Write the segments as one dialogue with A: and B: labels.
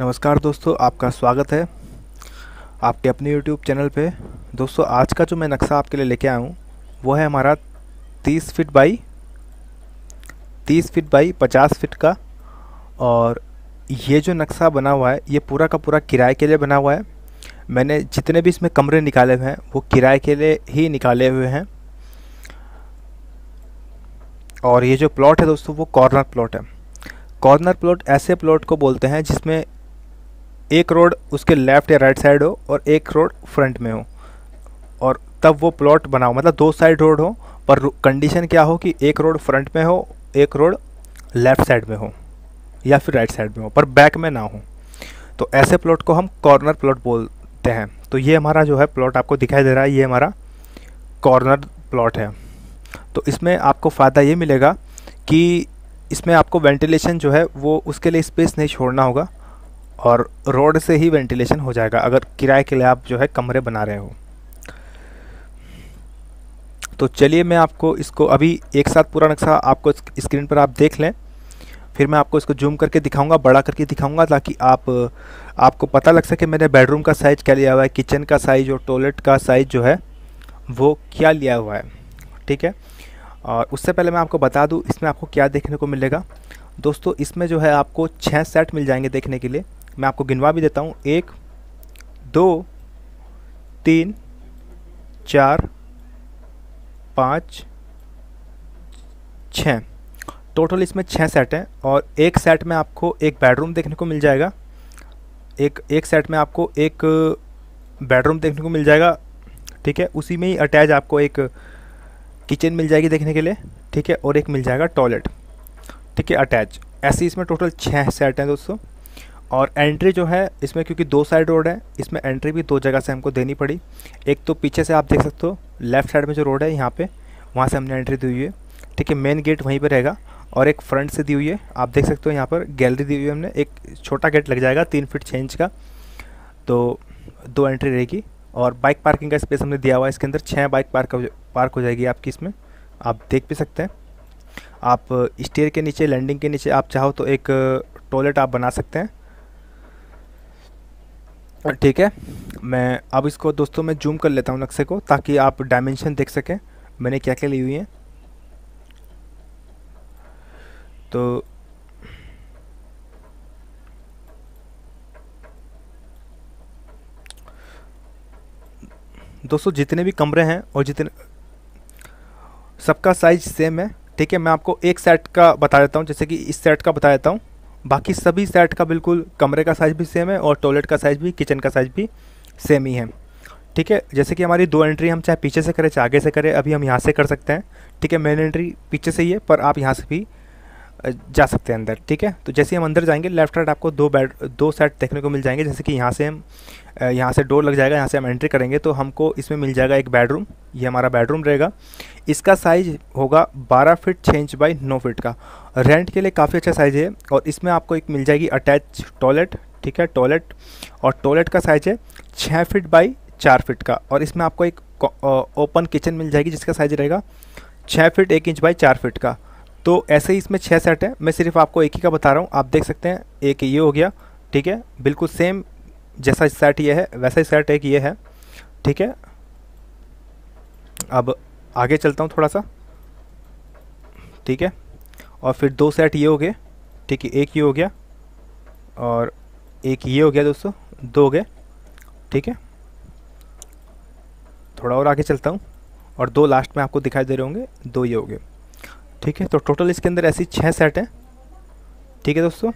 A: नमस्कार दोस्तों आपका स्वागत है आपके अपने YouTube चैनल पे दोस्तों आज का जो मैं नक्शा आपके लिए लेके आया हूँ वो है हमारा 30 feet by 30 feet by 50 feet का और ये जो नक्शा बना हुआ है ये पूरा का पूरा किराए के लिए बना हुआ है मैंने जितने भी इसमें कमरे निकाले हुए हैं वो किराए के लिए ही निकाले हुए हैं और ये जो प्लॉट है दोस्तों वो कॉर्नर प्लॉट है कॉर्नर प्लॉट ऐसे प्लॉट को बोलते हैं जिसमें एक रोड उसके लेफ्ट या राइट साइड हो और एक रोड फ्रंट में हो और तब वो प्लॉट बनाओ मतलब दो साइड रोड हो पर कंडीशन क्या हो कि एक रोड फ्रंट में हो एक रोड लेफ़्ट साइड में हो या फिर राइट साइड में हो पर बैक में ना हो तो ऐसे प्लॉट को हम कॉर्नर प्लॉट बोलते हैं तो ये हमारा जो है प्लॉट आपको दिखाई दे रहा है ये हमारा कॉर्नर प्लॉट है तो इसमें आपको फ़ायदा ये मिलेगा कि इसमें आपको वेंटिलेशन जो है वो उसके लिए स्पेस नहीं छोड़ना होगा और रोड से ही वेंटिलेशन हो जाएगा अगर किराए के लिए आप जो है कमरे बना रहे हो तो चलिए मैं आपको इसको अभी एक साथ पूरा नक्शा आपको स्क्रीन पर आप देख लें फिर मैं आपको इसको जूम करके दिखाऊंगा बड़ा करके दिखाऊंगा ताकि आप आपको पता लग सके मैंने बेडरूम का साइज़ क्या लिया हुआ है किचन का साइज़ और टॉयलेट का साइज़ जो है वो क्या लिया हुआ है ठीक है और उससे पहले मैं आपको बता दूँ इसमें आपको क्या देखने को मिलेगा दोस्तों इसमें जो है आपको छः सेट मिल जाएंगे देखने के लिए मैं आपको गिनवा भी देता हूँ एक दो तीन चार पाँच छः टोटल इसमें छः सेट हैं और एक सेट में आपको एक बेडरूम देखने को मिल जाएगा एक एक सेट में आपको एक बेडरूम देखने को मिल जाएगा ठीक है उसी में ही अटैच आपको एक किचन मिल जाएगी देखने के लिए ठीक है और एक मिल जाएगा टॉयलेट ठीक है अटैच ऐसे इसमें टोटल छः सेट हैं दोस्तों और एंट्री जो है इसमें क्योंकि दो साइड रोड है इसमें एंट्री भी दो जगह से हमको देनी पड़ी एक तो पीछे से आप देख सकते हो लेफ्ट साइड में जो रोड है यहाँ पे वहाँ से हमने एंट्री दी हुई है ठीक है मेन गेट वहीं पर रहेगा और एक फ्रंट से दी हुई है आप देख सकते हो यहाँ पर गैलरी दी हुई है हमने एक छोटा गेट लग जाएगा तीन फिट छः इंच का तो दो एंट्री रहेगी और बाइक पार्किंग का स्पेस हमने दिया हुआ है इसके अंदर छः बाइक पार्क पार्क हो जाएगी आपकी इसमें आप देख भी सकते हैं आप स्टेयर के नीचे लैंडिंग के नीचे आप चाहो तो एक टॉयलेट आप बना सकते हैं ठीक है मैं अब इसको दोस्तों मैं जूम कर लेता हूँ नक्शे को ताकि आप डायमेंशन देख सकें मैंने क्या क्या ली हुई है तो दोस्तों जितने भी कमरे हैं और जितने सबका साइज सेम है ठीक है मैं आपको एक सेट का बता देता हूँ जैसे कि इस सेट का बता देता हूँ बाकी सभी सेट का बिल्कुल कमरे का साइज़ भी सेम है और टॉयलेट का साइज़ भी किचन का साइज़ भी सेम ही है ठीक है जैसे कि हमारी दो एंट्री हम चाहे पीछे से करें चाहे आगे से करें अभी हम यहाँ से कर सकते हैं ठीक है मेन एंट्री पीछे से ही है पर आप यहाँ से भी जा सकते हैं अंदर ठीक है तो जैसे हम अंदर जाएंगे लेफ्ट राइट आपको दो बेड दो सेट देखने को मिल जाएंगे जैसे कि यहाँ से हम यहाँ से डोर लग जाएगा यहाँ से हम एंट्री करेंगे तो हमको इसमें मिल जाएगा एक बेडरूम ये हमारा बेडरूम रहेगा इसका साइज होगा 12 फीट छः इंच बाई नौ फीट का रेंट के लिए काफ़ी अच्छा साइज़ है और इसमें आपको एक मिल जाएगी अटैच टॉयलेट ठीक है टॉयलेट और टॉयलेट का साइज़ है छः फीट बाई चार फीट का और इसमें आपको एक ओपन किचन मिल जाएगी जिसका साइज़ रहेगा छः फिट एक इंच बाई चार फिट का तो ऐसे ही इसमें छः सेट है मैं सिर्फ आपको एक ही का बता रहा हूँ आप देख सकते हैं एक ये हो गया ठीक है बिल्कुल सेम जैसा सेट ये है वैसा ही सेट एक ये है ठीक है अब आगे चलता हूँ थोड़ा सा ठीक है और फिर दो सेट ये हो गए ठीक है एक ये हो गया और एक ये हो गया दोस्तों दो हो गए ठीक है थोड़ा और आगे चलता हूँ और दो लास्ट में आपको दिखाई दे रहे होंगे दो ये हो गए ठीक है तो टोटल इसके अंदर ऐसी छः सेट हैं ठीक है दोस्तों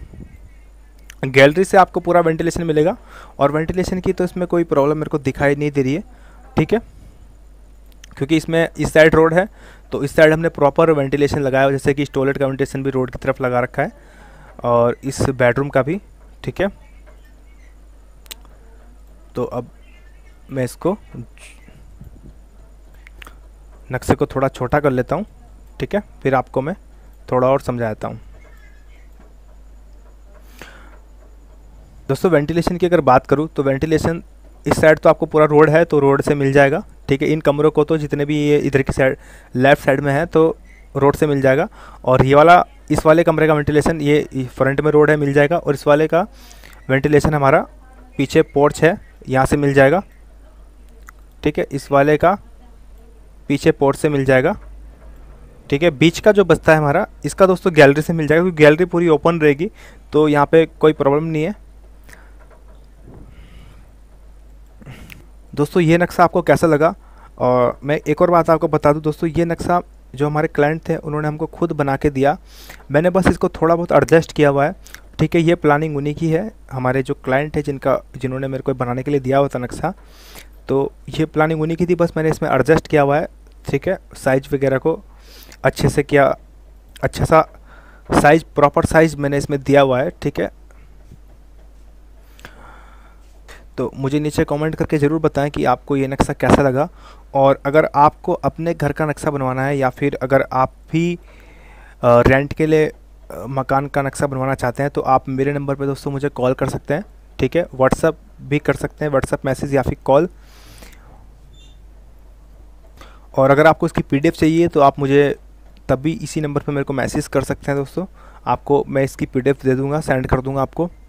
A: गैलरी से आपको पूरा वेंटिलेशन मिलेगा और वेंटिलेशन की तो इसमें कोई प्रॉब्लम मेरे को दिखाई नहीं दे रही है ठीक है क्योंकि इसमें इस साइड रोड है तो इस साइड हमने प्रॉपर वेंटिलेशन लगाया जैसे कि टॉयलेट का वेंटिलेशन भी रोड की तरफ लगा रखा है और इस बेडरूम का भी ठीक है तो अब मैं इसको नक्शे को थोड़ा छोटा कर लेता हूँ ठीक है फिर आपको मैं थोड़ा और समझाता हूँ दोस्तों वेंटिलेशन की अगर बात करूँ तो वेंटिलेशन इस साइड तो आपको पूरा रोड है तो रोड से मिल जाएगा ठीक है इन कमरों को तो जितने भी ये इधर की साइड लेफ्ट साइड में है तो रोड से मिल जाएगा और ये वाला इस वाले कमरे का वेंटिलेशन ये फ्रंट में रोड है मिल जाएगा और इस वाले का वेंटिलेशन हमारा पीछे पोर्च है यहाँ से मिल जाएगा ठीक है इस वाले का पीछे पोर्च से मिल जाएगा ठीक है बीच का जो बस्ता है हमारा इसका दोस्तों गैलरी से मिल जाएगा क्योंकि गैलरी पूरी ओपन रहेगी तो यहाँ पे कोई प्रॉब्लम नहीं है दोस्तों ये नक्शा आपको कैसा लगा और मैं एक और बात आपको बता दूं दोस्तों ये नक्शा जो हमारे क्लाइंट थे उन्होंने हमको खुद बना के दिया मैंने बस इसको थोड़ा बहुत एडजस्ट किया हुआ है ठीक है ये प्लानिंग उन्हीं की है हमारे जो क्लाइंट है जिनका जिन्होंने मेरे को बनाने के लिए दिया हुआ था नक्शा तो ये प्लानिंग उन्हीं की थी बस मैंने इसमें एडजस्ट किया हुआ है ठीक है साइज वगैरह को अच्छे से किया अच्छा सा साइज प्रॉपर साइज मैंने इसमें दिया हुआ है ठीक है तो मुझे नीचे कमेंट करके ज़रूर बताएं कि आपको ये नक्शा कैसा लगा और अगर आपको अपने घर का नक्शा बनवाना है या फिर अगर आप भी रेंट के लिए मकान का नक्शा बनवाना चाहते हैं तो आप मेरे नंबर पर दोस्तों मुझे कॉल कर सकते हैं ठीक है व्हाट्सअप भी कर सकते हैं व्हाट्सअप मैसेज या फिर कॉल और अगर आपको इसकी पी चाहिए तो आप मुझे तभी इसी नंबर पर मेरे को मैसेज कर सकते हैं दोस्तों आपको मैं इसकी पी दे दूँगा सेंड कर दूँगा आपको